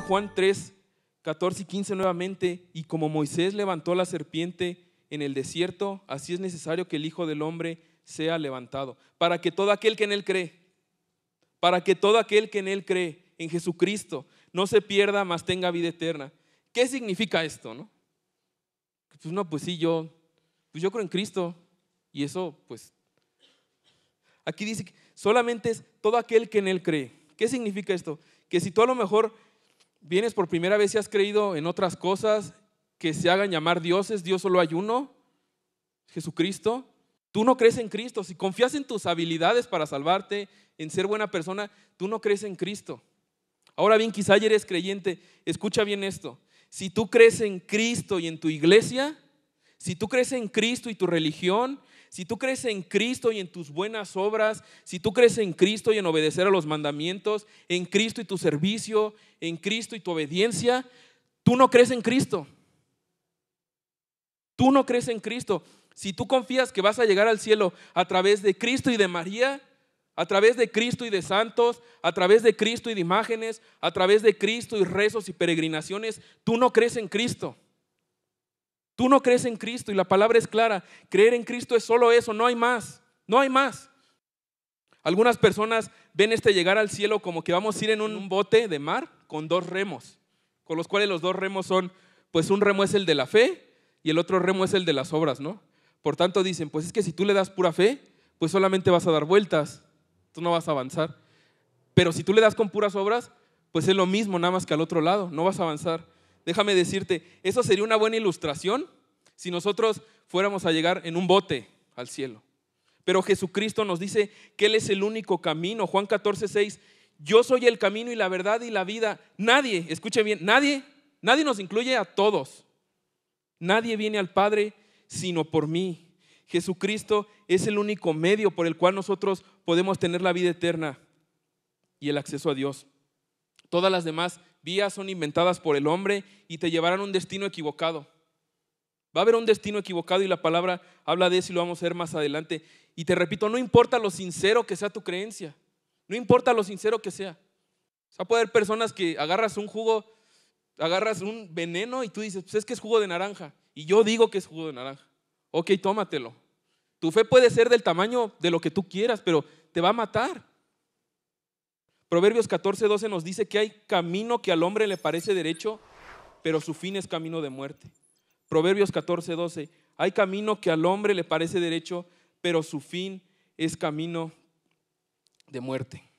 Juan 3, 14 y 15 nuevamente, y como Moisés levantó la serpiente en el desierto, así es necesario que el Hijo del Hombre sea levantado, para que todo aquel que en Él cree, para que todo aquel que en Él cree, en Jesucristo, no se pierda, mas tenga vida eterna. ¿Qué significa esto? No? Pues no, pues sí, yo, pues yo creo en Cristo, y eso, pues, aquí dice solamente es todo aquel que en Él cree. ¿Qué significa esto? Que si tú a lo mejor vienes por primera vez y has creído en otras cosas que se hagan llamar dioses, Dios solo hay uno, Jesucristo. Tú no crees en Cristo. Si confías en tus habilidades para salvarte, en ser buena persona, tú no crees en Cristo. Ahora bien, quizá ya eres creyente. Escucha bien esto. Si tú crees en Cristo y en tu iglesia, si tú crees en Cristo y tu religión, si tú crees en Cristo y en tus buenas obras, si tú crees en Cristo y en obedecer a los mandamientos, en Cristo y tu servicio, en Cristo y tu obediencia, tú no crees en Cristo. Tú no crees en Cristo. Si tú confías que vas a llegar al cielo a través de Cristo y de María, a través de Cristo y de santos, a través de Cristo y de imágenes, a través de Cristo y rezos y peregrinaciones, tú no crees en Cristo. Tú no crees en Cristo y la palabra es clara. Creer en Cristo es solo eso, no hay más. No hay más. Algunas personas ven este llegar al cielo como que vamos a ir en un bote de mar con dos remos, con los cuales los dos remos son, pues un remo es el de la fe y el otro remo es el de las obras, ¿no? Por tanto dicen, pues es que si tú le das pura fe, pues solamente vas a dar vueltas, tú no vas a avanzar. Pero si tú le das con puras obras, pues es lo mismo, nada más que al otro lado, no vas a avanzar déjame decirte, eso sería una buena ilustración si nosotros fuéramos a llegar en un bote al cielo. Pero Jesucristo nos dice que Él es el único camino. Juan 14, 6, yo soy el camino y la verdad y la vida. Nadie, escuche bien, nadie, nadie nos incluye a todos. Nadie viene al Padre sino por mí. Jesucristo es el único medio por el cual nosotros podemos tener la vida eterna y el acceso a Dios. Todas las demás vías son inventadas por el hombre y te llevarán a un destino equivocado. Va a haber un destino equivocado y la palabra habla de eso y lo vamos a ver más adelante. Y te repito, no importa lo sincero que sea tu creencia, no importa lo sincero que sea. O sea, puede haber personas que agarras un jugo, agarras un veneno y tú dices, pues es que es jugo de naranja. Y yo digo que es jugo de naranja. Ok, tómatelo. Tu fe puede ser del tamaño de lo que tú quieras, pero te va a matar. Proverbios 14:12 nos dice que hay camino que al hombre le parece derecho, pero su fin es camino de muerte. Proverbios 14:12, hay camino que al hombre le parece derecho, pero su fin es camino de muerte.